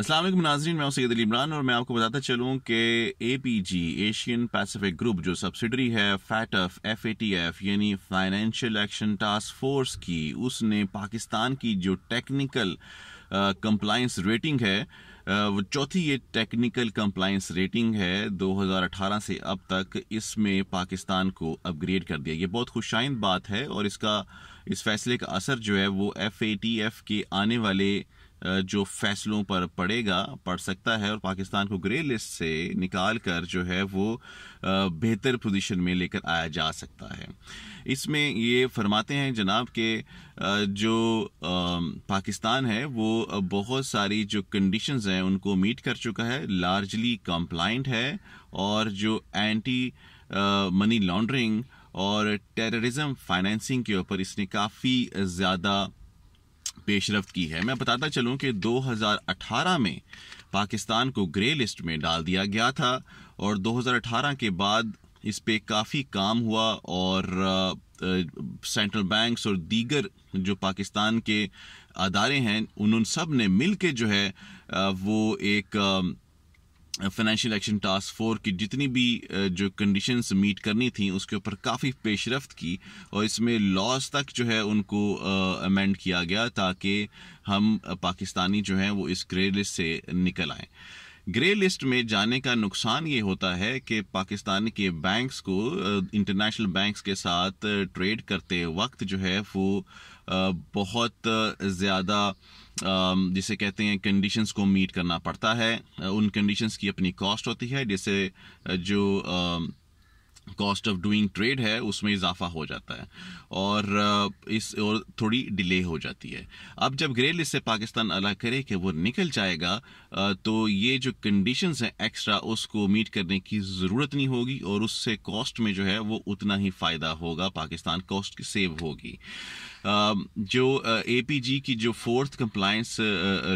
असला नाजरीन मैं सैद अली इमरान और मैं आपको बताता चलूं कि A P G Asian Pacific group जो सब्सिडरी है FAT F A T F यानी फाइनेंशियल एक्शन टास्क फोर्स की उसने पाकिस्तान की जो टेक्निकल कंप्लाइंस रेटिंग है वो चौथी ये टेक्निकल कंप्लाइंस रेटिंग है 2018 से अब तक इसमें पाकिस्तान को अपग्रेड कर दिया ये बहुत खुशाइंद बात है और इसका इस फैसले का असर जो है वो एफ के आने वाले जो फैसलों पर पड़ेगा पड़ सकता है और पाकिस्तान को ग्रे लिस्ट से निकाल कर जो है वो बेहतर पोजीशन में लेकर आया जा सकता है इसमें ये फरमाते हैं जनाब के जो पाकिस्तान है वो बहुत सारी जो कंडीशंस हैं उनको मीट कर चुका है लार्जली कंप्लाइंट है और जो एंटी मनी लॉन्ड्रिंग और टेररिज्म फाइनेंसिंग के ऊपर इसने काफ़ी ज़्यादा पेशरफ की है मैं बताता चलूं कि 2018 में पाकिस्तान को ग्रे लिस्ट में डाल दिया गया था और 2018 के बाद इस पे काफ़ी काम हुआ और सेंट्रल बैंक्स और दीगर जो पाकिस्तान के अदारे हैं उन सब ने मिल के जो है आ, वो एक आ, फाइनेंशियल एक्शन टास्क फोर की जितनी भी जो कंडीशंस मीट करनी थी उसके ऊपर काफ़ी पेशरफ की और इसमें लॉज तक जो है उनको अमेंड किया गया ताकि हम पाकिस्तानी जो हैं वो इस ग्रे लिस्ट से निकल आएँ ग्रे लिस्ट में जाने का नुकसान ये होता है कि पाकिस्तान के बैंक्स को इंटरनेशनल बैंक्स के साथ ट्रेड करते वक्त जो है वो बहुत ज़्यादा जिसे कहते हैं कंडीशंस को मीट करना पड़ता है उन कंडीशंस की अपनी कॉस्ट होती है जैसे जो कॉस्ट ऑफ डूइंग ट्रेड है उसमें इजाफा हो जाता है और इस और थोड़ी डिले हो जाती है अब जब ग्रे लिस्ट से पाकिस्तान अला करे कि वो निकल जाएगा तो ये जो कंडीशन है एक्स्ट्रा उसको मीट करने की ज़रूरत नहीं होगी और उससे कॉस्ट में जो है वो उतना ही फ़ायदा होगा पाकिस्तान कॉस्ट की सेव होगी Um, जो जी uh, की जो फोर्थ कंप्लायंस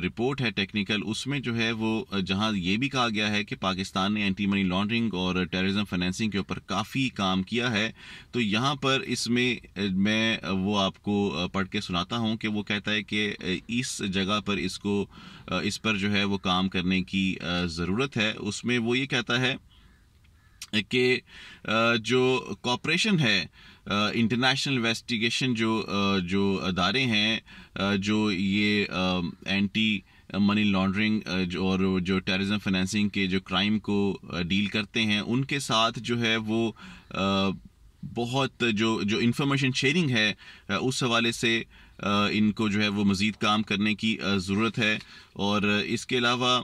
रिपोर्ट है टेक्निकल उसमें जो है वो uh, जहां ये भी कहा गया है कि पाकिस्तान ने एंटी मनी लॉन्ड्रिंग और टेररिज्म uh, फाइनेंसिंग के ऊपर काफ़ी काम किया है तो यहां पर इसमें मैं वो आपको पढ़ के सुनाता हूं कि वो कहता है कि इस जगह पर इसको इस पर जो है वो काम करने की ज़रूरत है उसमें वो ये कहता है के जो कॉपरेशन है इंटरनेशनल इन्वेस्टिगेशन जो जो अदारे हैं जो ये एंटी मनी लॉन्ड्रिंग और जो टेररिज्म फाइनेंसिंग के जो क्राइम को डील करते हैं उनके साथ जो है वो बहुत जो जो इंफॉर्मेशन शेयरिंग है उस हवाले से इनको जो है वो मज़ीद काम करने की ज़रूरत है और इसके अलावा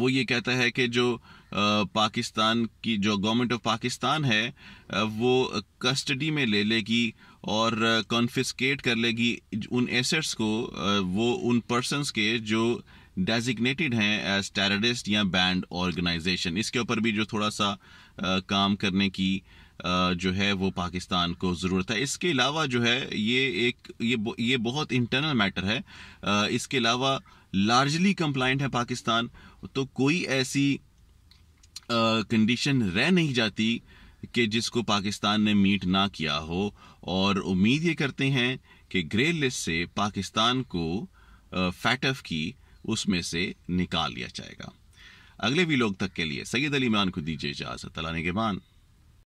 वो ये कहता है कि जो पाकिस्तान की जो गवर्नमेंट ऑफ पाकिस्तान है वो कस्टडी में ले लेगी और कॉन्फिस्केट कर लेगी उन एसेट्स को वो उन पर्सन के जो डेजिग्नेटेड हैं एज टेररिस्ट या बैंड ऑर्गेनाइजेशन इसके ऊपर भी जो थोड़ा सा काम करने की जो है वो पाकिस्तान को ज़रूरत है इसके अलावा जो है ये एक ये ये बहुत इंटरनल मैटर है इसके अलावा लार्जली कंप्लाइंट है पाकिस्तान तो कोई ऐसी कंडीशन रह नहीं जाती कि जिसको पाकिस्तान ने मीट ना किया हो और उम्मीद ये करते हैं कि ग्रे लिस्ट से पाकिस्तान को फैटफ की उसमें से निकाल लिया जाएगा अगले भी लोग तक के लिए सैयद अली मान को दीजिए इजाज़त अला के